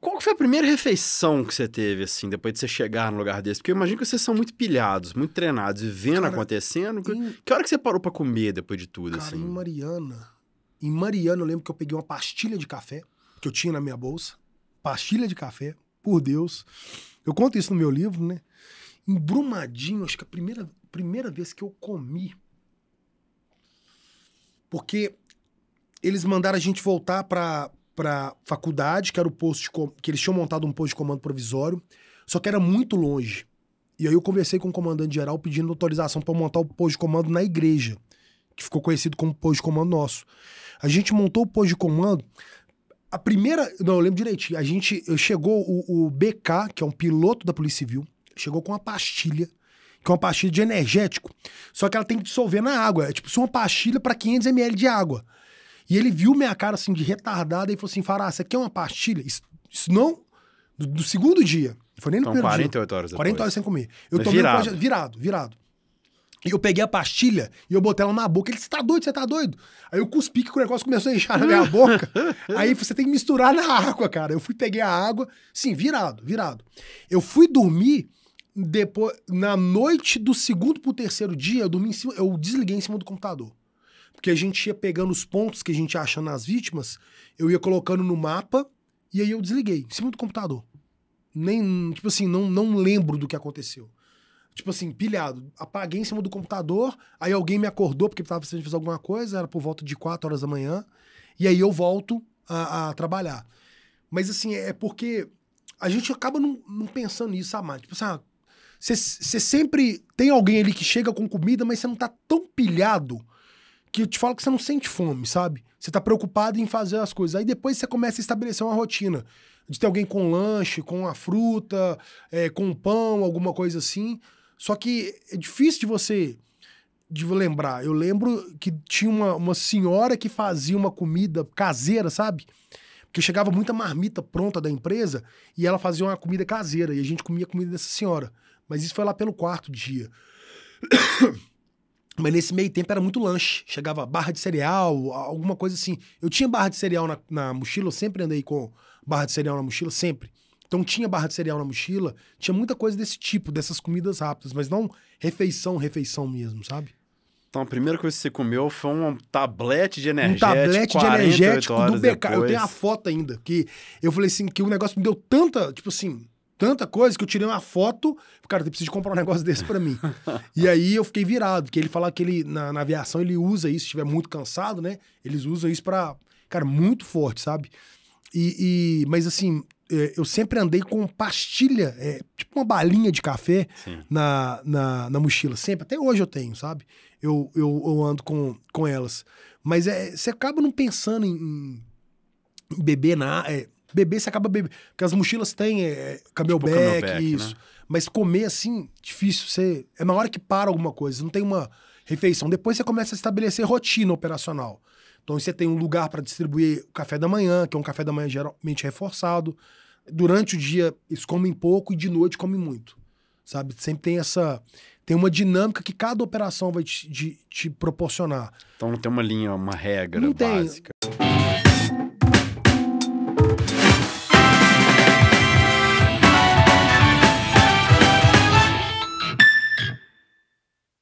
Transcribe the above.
Qual foi a primeira refeição que você teve, assim, depois de você chegar no lugar desse? Porque eu imagino que vocês são muito pilhados, muito treinados, e vendo cara, acontecendo. Em... Que hora que você parou para comer depois de tudo, cara, assim? em Mariana... Em Mariana, eu lembro que eu peguei uma pastilha de café que eu tinha na minha bolsa. Pastilha de café, por Deus. Eu conto isso no meu livro, né? Em Brumadinho, acho que a primeira, primeira vez que eu comi. Porque eles mandaram a gente voltar para para faculdade, que era o posto que eles tinham montado um posto de comando provisório, só que era muito longe. E aí eu conversei com o comandante geral pedindo autorização para montar o posto de comando na igreja, que ficou conhecido como posto de comando nosso. A gente montou o posto de comando. A primeira, não, eu lembro direitinho, a gente chegou o, o BK, que é um piloto da Polícia Civil, chegou com uma pastilha que é uma pastilha de energético. Só que ela tem que dissolver na água. É tipo é uma pastilha para 500 ml de água. E ele viu minha cara assim de retardada e falou assim: Fará, você quer uma pastilha? Isso, isso não. Do, do, segundo dia. Foi nem no então, primeiro 48 dia. horas 40 horas sem comer. Eu tomei virado. Um... virado, virado. E eu peguei a pastilha e eu botei ela na boca. Ele disse: tá doido, você tá doido? Aí eu cuspi que o negócio começou a inchar na minha boca. Aí você tem que misturar na água, cara. Eu fui, peguei a água, sim, virado, virado. Eu fui dormir depois, na noite do segundo pro terceiro dia, eu dormi em cima, eu desliguei em cima do computador. Porque a gente ia pegando os pontos que a gente acha nas vítimas, eu ia colocando no mapa e aí eu desliguei, em cima do computador. Nem, tipo assim, não, não lembro do que aconteceu. Tipo assim, pilhado. Apaguei em cima do computador, aí alguém me acordou porque estava precisando fazer alguma coisa, era por volta de 4 horas da manhã, e aí eu volto a, a trabalhar. Mas assim, é porque a gente acaba não, não pensando nisso, mais Tipo assim, ah, você sempre tem alguém ali que chega com comida, mas você não tá tão pilhado que eu te falo que você não sente fome, sabe? Você tá preocupado em fazer as coisas. Aí depois você começa a estabelecer uma rotina. De ter alguém com lanche, com uma fruta, é, com pão, alguma coisa assim. Só que é difícil de você de lembrar. Eu lembro que tinha uma, uma senhora que fazia uma comida caseira, sabe? Porque chegava muita marmita pronta da empresa e ela fazia uma comida caseira e a gente comia a comida dessa senhora. Mas isso foi lá pelo quarto dia. Mas nesse meio tempo era muito lanche. Chegava barra de cereal, alguma coisa assim. Eu tinha barra de cereal na, na mochila, eu sempre andei com barra de cereal na mochila, sempre. Então tinha barra de cereal na mochila, tinha muita coisa desse tipo, dessas comidas rápidas, mas não refeição, refeição mesmo, sabe? Então a primeira coisa que você comeu foi um tablete de energético. Um tablete de energético do BK. Depois. Eu tenho a foto ainda, que eu falei assim, que o negócio me deu tanta, tipo assim, tanta coisa que eu tirei uma foto. Cara, você precisa comprar um negócio desse para mim. e aí eu fiquei virado, que ele fala que ele, na, na, aviação, ele usa isso, se estiver muito cansado, né? Eles usam isso para Cara, muito forte, sabe? E, e mas assim, é, eu sempre andei com pastilha, é, tipo uma balinha de café na, na, na mochila, sempre. Até hoje eu tenho, sabe? Eu, eu, eu ando com, com elas. Mas é, você acaba não pensando em, em beber na. É, Beber, você acaba bebendo. Porque as mochilas têm é, camelback, tipo né? isso. Né? Mas comer, assim, difícil. Você, é na hora que para alguma coisa, não tem uma refeição. Depois você começa a estabelecer rotina operacional. Então você tem um lugar para distribuir o café da manhã, que é um café da manhã geralmente reforçado. Durante o dia eles comem pouco e de noite comem muito. Sabe? Sempre tem essa. Tem uma dinâmica que cada operação vai te, de, te proporcionar. Então não tem uma linha, uma regra não básica. Tem.